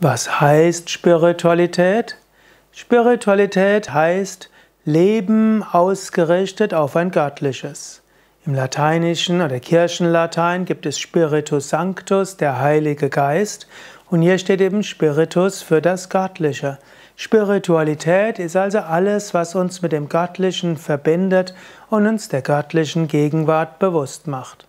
Was heißt Spiritualität? Spiritualität heißt Leben ausgerichtet auf ein göttliches. Im Lateinischen oder Kirchenlatein gibt es Spiritus Sanctus, der Heilige Geist, und hier steht eben Spiritus für das Göttliche. Spiritualität ist also alles, was uns mit dem Göttlichen verbindet und uns der göttlichen Gegenwart bewusst macht.